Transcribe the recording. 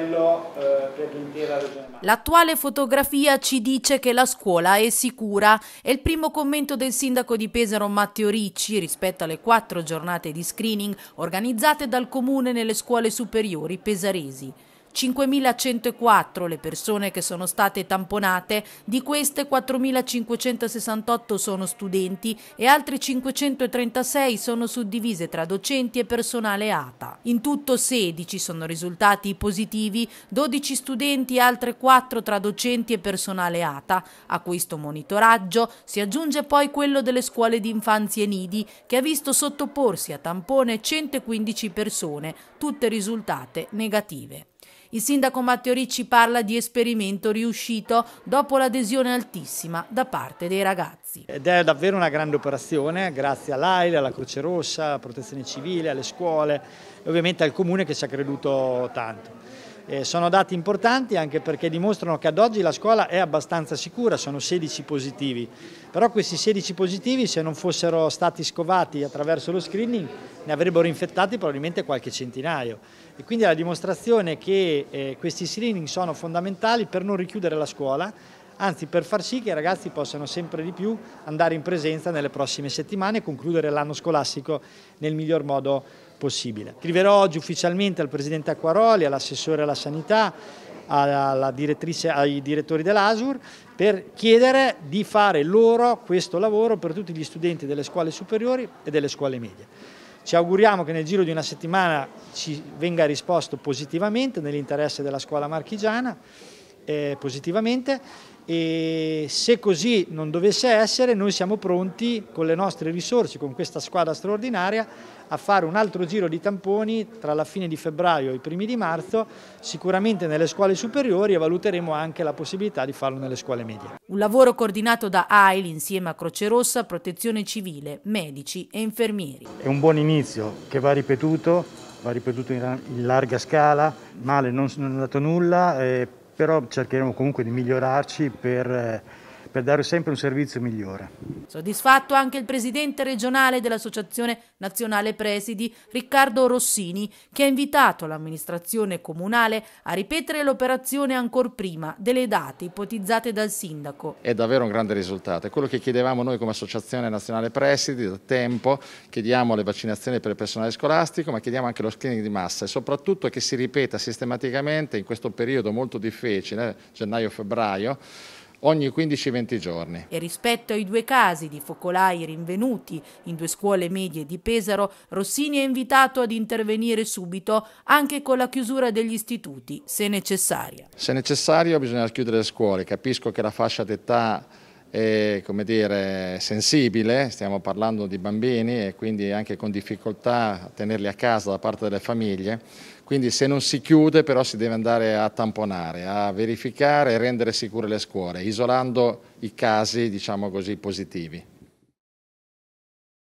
livello eh, per l'intera regione. L'attuale fotografia ci dice che la scuola è sicura. È il primo commento del sindaco di Pesaro Matteo Ricci rispetto alle quattro giornate di screening organizzate dal comune nelle scuole superiori pesaresi. 5.104 le persone che sono state tamponate, di queste 4.568 sono studenti e altre 536 sono suddivise tra docenti e personale ATA. In tutto 16 sono risultati positivi, 12 studenti e altre 4 tra docenti e personale ATA. A questo monitoraggio si aggiunge poi quello delle scuole di infanzia e nidi che ha visto sottoporsi a tampone 115 persone, tutte risultate negative. Il sindaco Matteo Ricci parla di esperimento riuscito dopo l'adesione altissima da parte dei ragazzi. Ed è davvero una grande operazione, grazie all'AIL, alla Croce Rossa, alla Protezione Civile, alle scuole e ovviamente al Comune che ci ha creduto tanto. Eh, sono dati importanti anche perché dimostrano che ad oggi la scuola è abbastanza sicura, sono 16 positivi, però questi 16 positivi se non fossero stati scovati attraverso lo screening ne avrebbero infettati probabilmente qualche centinaio e quindi è la dimostrazione che eh, questi screening sono fondamentali per non richiudere la scuola, anzi per far sì che i ragazzi possano sempre di più andare in presenza nelle prossime settimane e concludere l'anno scolastico nel miglior modo possibile possibile. Scriverò oggi ufficialmente al Presidente Acquaroli, all'assessore alla sanità, ai direttori dell'ASUR per chiedere di fare loro questo lavoro per tutti gli studenti delle scuole superiori e delle scuole medie. Ci auguriamo che nel giro di una settimana ci venga risposto positivamente nell'interesse della scuola marchigiana, eh, positivamente, e se così non dovesse essere noi siamo pronti con le nostre risorse, con questa squadra straordinaria a fare un altro giro di tamponi tra la fine di febbraio e i primi di marzo, sicuramente nelle scuole superiori e valuteremo anche la possibilità di farlo nelle scuole medie. Un lavoro coordinato da AIL insieme a Croce Rossa, Protezione Civile, medici e infermieri. È un buon inizio che va ripetuto, va ripetuto in larga scala, male non è andato nulla, eh, però cercheremo comunque di migliorarci per eh, per dare sempre un servizio migliore. Soddisfatto anche il presidente regionale dell'Associazione Nazionale Presidi, Riccardo Rossini, che ha invitato l'amministrazione comunale a ripetere l'operazione ancor prima delle date ipotizzate dal sindaco. È davvero un grande risultato, è quello che chiedevamo noi come Associazione Nazionale Presidi da tempo, chiediamo le vaccinazioni per il personale scolastico, ma chiediamo anche lo screening di massa e soprattutto che si ripeta sistematicamente in questo periodo molto difficile, gennaio-febbraio, ogni 15-20 giorni. E rispetto ai due casi di focolai rinvenuti in due scuole medie di Pesaro, Rossini è invitato ad intervenire subito anche con la chiusura degli istituti, se necessaria. Se necessario bisogna chiudere le scuole, capisco che la fascia d'età e come dire, sensibile, stiamo parlando di bambini e quindi anche con difficoltà a tenerli a casa da parte delle famiglie, quindi se non si chiude però si deve andare a tamponare, a verificare e rendere sicure le scuole, isolando i casi diciamo così, positivi.